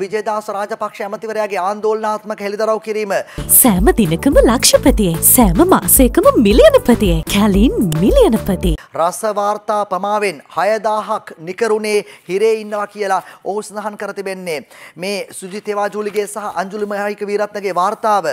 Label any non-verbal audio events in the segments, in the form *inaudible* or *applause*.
විජේදාස රාජපක්ෂ ඇමතිවරයාගේ ආන්දෝලනාත්මක හෙළිදරව් කිරීම සෑම දිනකම ලක්ෂපතියේ සෑම මාසයකම මිලියනපතියේ කැලින් මිලියනපති රසවාර්තා පමාවෙන් 6000ක් නිකරුණේ හිරේ ඉන්නවා කියලා ඔහු සඳහන් කර තිබෙන්නේ මේ සුජිත් ඒවාජූලිගේ සහ අංජලි මහයික වීරත්නගේ වාර්තාව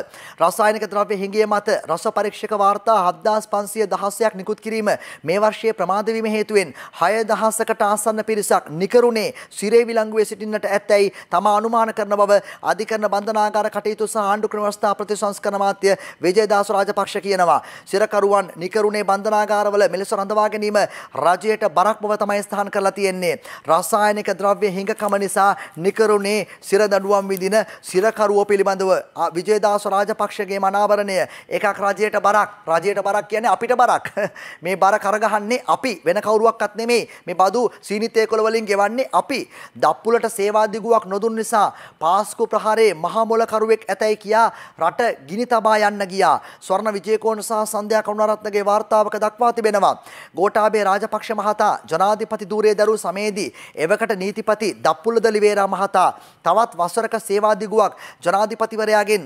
රසායනික ද්‍රව්‍ය හිඟිය මත රස පරීක්ෂක වාර්තා 7516ක් නිකුත් කිරීම මේ වර්ෂයේ ප්‍රමාද වීම හේතුවෙන් 6000කට ආසන්න පිරිසක් නිකරුණේ සිරේ විලංගුවේ සිටින්නට ඇතැයි තම මම අනුමාන කරන බව අධිකරණ බන්ධනාගාර කටයුතු සහ ආණ්ඩු ක්‍රමවස්ථා ප්‍රතිසංස්කරණ මාත්‍ය විජේදාස රාජපක්ෂ කියනවා සිරකරුවන් නිකරුණේ බන්ධනාගාරවල මෙලෙස රඳවා ගැනීම රජයට බරක් බව තමයි ස්ථාන කරලා තියෙන්නේ රසායනික ද්‍රව්‍ය හිඟකම නිසා නිකරුණේ සිර දඬුවම් විඳින සිරකරුවෝ පිළිබඳව විජේදාස රාජපක්ෂගේ මනාවරණය එකක් රජයට බරක් රජයට බරක් කියන්නේ අපිට බරක් *laughs* මේ බර කරගහන්නේ අපි වෙන කවුරුවක්වත් නෙමෙයි මේ බදු සීනිතේ කොළ වලින් ගෙවන්නේ අපි දප්පුලට සේවා දිගුවක් නොදුන්න නිසා පාස්කු ප්‍රහාරයේ මහා මොලකරුවෙක් ඇතැයි කියා රට ගිනි තබා යන්න ගියා. ස්වර්ණ විජේකෝන් සහ සන්ධ්‍යා කරුණාරත්නගේ වාර්තාවක දක්වා තිබෙනවා. ගෝඨාභය රාජපක්ෂ මහතා ජනාධිපති ධූරයේ දරු සමයේදී එවකට නීතිපති දප්පුලද ලිවේරා මහතා තවත් වසරක සේවා දිගුවක් ජනාධිපතිවරයාගෙන්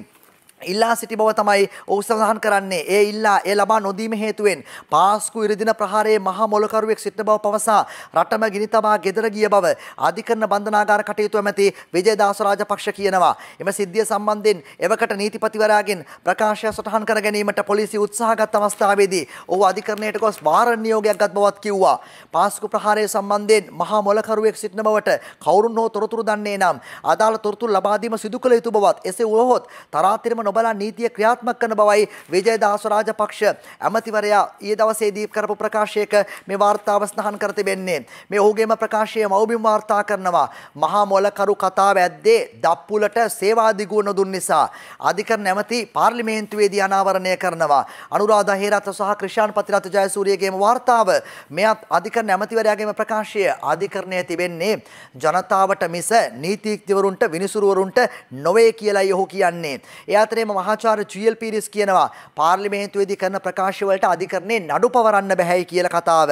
ඉල්ලා සිටි බව තමයි ඔහු සඳහන් කරන්නේ. ඒ ඉල්ලා ඒ ලබා නොදීම හේතුවෙන් පාස්කු ඉරිදින ප්‍රහාරයේ මහා මොලකරුවෙක් සිටින බව පවසා රටම ගිනි තබා ගෙදර ගිය බව අධිකරණ බන්ධනාගාර කටයුතු ඇමති විජේදාස රාජපක්ෂ කියනවා. එම සිද්ධිය සම්බන්ධයෙන් එවකට නීතිපතිවරයාගෙන් ප්‍රකාශය සටහන් කර ගැනීමට පොලිසිය උත්සාහ ගත් අවස්ථාවේදී ඔහු අධිකරණයට ගොස් භාර නියෝගයක් ගත් බවත් කිව්වා. පාස්කු ප්‍රහාරය සම්බන්ධයෙන් මහා මොලකරුවෙක් සිටින බවට කවුරුන් හෝ තොරතුරු දන්නේ නම් අදාළ තොරතුරු ලබා දීම සිදු කළ යුතු බවත් එසේ වුවහොත් තරාතිරම නොබලා නීතිය ක්‍රියාත්මක කරන බවයි විජයදාස රාජපක්ෂ ඇමතිවරයා ඊයේ දවසේදී කරපු ප්‍රකාශයක මේ වාර්තාව සඳහන් කර තිබෙන්නේ. මේ ඔහුගේම ප්‍රකාශය මව්බිම් වාර්තා කරනවා. මහා මොලකරු කතාව ඇද්දේ දප්පුලට සේවා දිගුව නොදුන් නිසා අධිකරණ ඇමති පාර්ලිමේන්තුවේදී අනාවරණය කරනවා. අනුරාධා හේරත් සහ ක්‍රිෂාන් පතිරත් ජයසූරියගේම වාර්තාව මෙයත් අධිකරණ ඇමතිවරයාගේම ප්‍රකාශය අධිකරණය තිබෙන්නේ ජනතාවට මිස නීතිඥවරුන්ට විනිසුරුවරුන්ට නොවේ කියලායි ඔහු කියන්නේ. ඒ අතරේ අමාත්‍යවරයම මහාචාර්ය ජීඑල් පීරිස් කියනවා පාර්ලිමේන්තුවේදී කරන ප්‍රකාශවලට අධිකරණේ නඩු පවරන්න බැහැයි කියලා කතාව.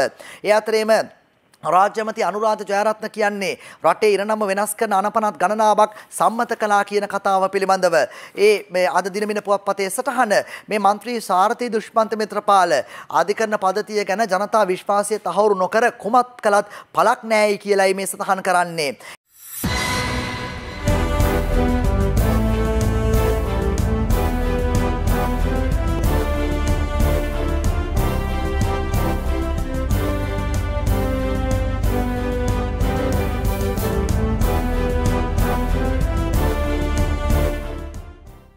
ඒ අතරේම රාජ්‍යමති අනුරාධ ජයරත්න කියන්නේ රටේ ඉරණම වෙනස් කරන අනපනත් ගණනාවක් සම්මත කළා කියන කතාව පිළිබඳව ඒ මේ අද දිනමින පුවත්පතේ සටහන මේ മന്ത്രി සාරති දුෂ්මන්ත මිත්‍රපාල අධිකරණ පද්ධතිය ගැන ජනතා විශ්වාසය තහවුරු නොකර කුමත් කළත් පළක් නැහැයි කියලයි මේ සටහන් කරන්නේ